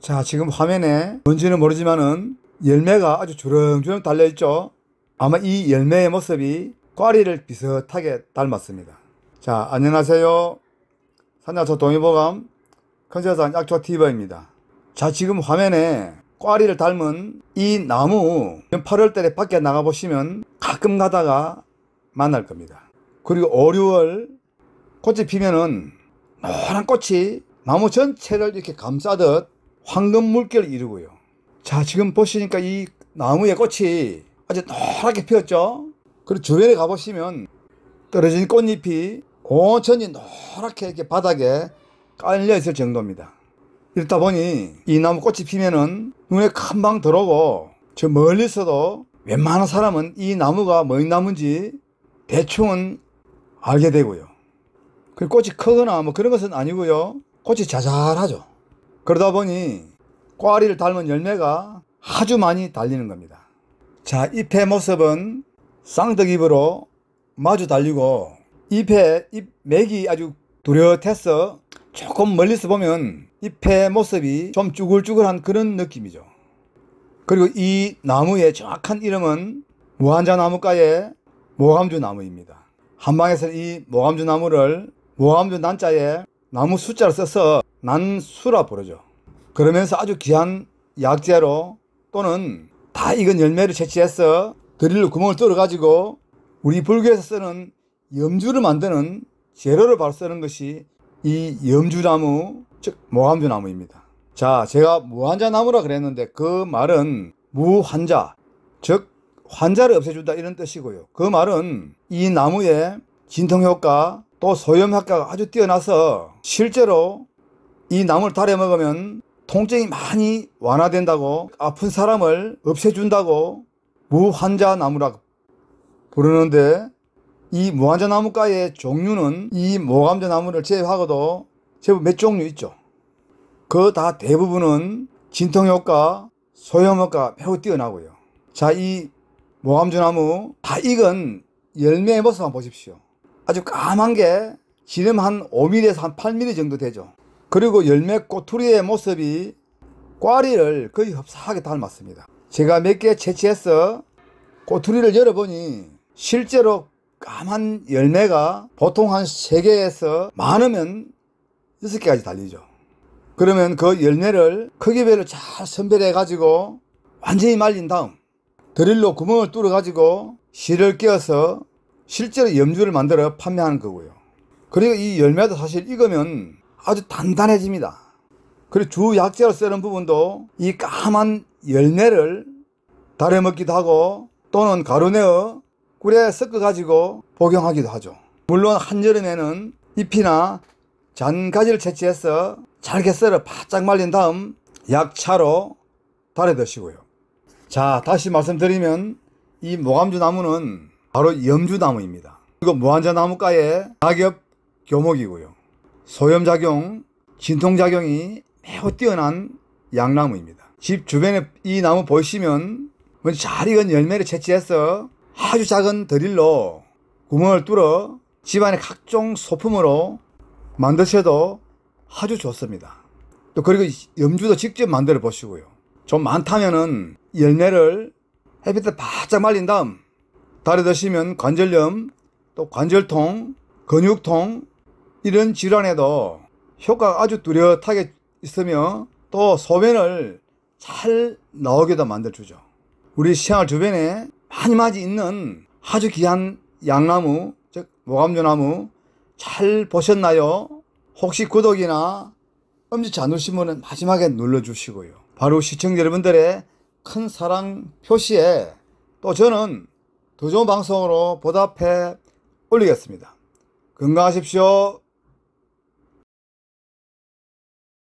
자, 지금 화면에 뭔지는 모르지만은 열매가 아주 주렁주렁 달려있죠. 아마 이 열매의 모습이 꽈리를 비슷하게 닮았습니다. 자, 안녕하세요. 산자초 동의보감 컨설턴 약초 티버입니다. 자, 지금 화면에 꽈리를 닮은 이 나무 8월달에 밖에 나가보시면 가끔 가다가 만날 겁니다. 그리고 5, 6월 꽃이 피면은 노란 꽃이 나무 전체를 이렇게 감싸듯 황금 물결 이루고요. 자, 지금 보시니까 이 나무의 꽃이 아주 노랗게 피었죠? 그리고 주변에 가보시면 떨어진 꽃잎이 온천히 노랗게 이렇게 바닥에 깔려 있을 정도입니다. 이렇다 보니 이 나무 꽃이 피면은 눈에 금방 들어오고 저 멀리서도 웬만한 사람은 이 나무가 뭔 나무인지 대충은 알게 되고요. 그 꽃이 크거나 뭐 그런 것은 아니고요. 꽃이 자잘하죠. 그러다 보니 꽈리를 닮은 열매가 아주 많이 달리는 겁니다. 자, 잎의 모습은 쌍덕잎으로 마주 달리고 잎의 잎맥이 아주 두렷해서 조금 멀리서 보면 잎의 모습이 좀 쭈글쭈글한 그런 느낌이죠. 그리고 이 나무의 정확한 이름은 무한자나무과의 모감주 나무입니다. 한방에서이 모감주 나무를 모감주 난자에 나무 숫자를 써서 난수라 부르죠. 그러면서 아주 귀한 약재로 또는 다 익은 열매를 채취해서 드릴 구멍을 뚫어 가지고 우리 불교에서 쓰는 염주를 만드는 재료를 바로 쓰는 것이 이 염주나무 즉 모함주나무입니다. 자, 제가 무환자나무라 그랬는데 그 말은 무환자 즉 환자를 없애준다 이런 뜻이고요. 그 말은 이 나무의 진통효과 또 소염학과가 아주 뛰어나서 실제로 이 나물 달여 먹으면 통증이 많이 완화된다고 아픈 사람을 없애준다고 무환자 나무라고 부르는데 이 무환자 나무과의 종류는 이 모감자 나무를 제외하고도 제법 몇 종류 있죠. 그 다 대부분은 진통효과, 소염효과 매우 뛰어나고요. 자, 이 모감주 나무 다 익은 열매의 모습만 보십시오. 아주 까만 게 지름 한 5mm에서 한 8mm 정도 되죠. 그리고 열매 꼬투리의 모습이 꽈리를 거의 흡사하게 닮았습니다. 제가 몇 개 채취해서 꼬투리를 열어보니 실제로 까만 열매가 보통 한 3개에서 많으면 6개까지 달리죠. 그러면 그 열매를 크기별로 잘 선별해 가지고 완전히 말린 다음 드릴로 구멍을 뚫어 가지고 실을 끼워서 실제로 염주를 만들어 판매하는 거고요. 그리고 이 열매도 사실 익으면 아주 단단해집니다. 그리고 주약재로 쓰는 부분도 이 까만 열매를 달여먹기도 하고 또는 가루내어 꿀에 섞어가지고 복용하기도 하죠. 물론 한여름에는 잎이나 잔가지를 채취해서 잘게 썰어 바짝 말린 다음 약차로 달여 드시고요. 자, 다시 말씀드리면 이 모감주 나무는 바로 염주나무입니다. 이거 무한자나무과의 낙엽 교목이고요. 소염작용, 진통작용이 매우 뛰어난 양나무입니다. 집 주변에 이 나무 보시면 먼저 잘 익은 열매를 채취해서 아주 작은 드릴로 구멍을 뚫어 집안의 각종 소품으로 만드셔도 아주 좋습니다. 또 그리고 염주도 직접 만들어 보시고요. 좀 많다면은 열매를 햇빛에 바짝 말린 다음 다리 드시면 관절염, 또 관절통, 근육통 이런 질환에도 효과가 아주 뚜렷하게 있으며 또 소변을 잘 나오게도 만들어주죠. 우리 생활 주변에 많이 많이 있는 아주 귀한 양나무, 즉 모감조나무 잘 보셨나요? 혹시 구독이나 엄지치 안 누르시면 마지막에 눌러주시고요. 바로 시청자 여러분들의 큰 사랑 표시에 또 저는 더 좋은 방송으로 보답해 올리겠습니다. 건강하십시오.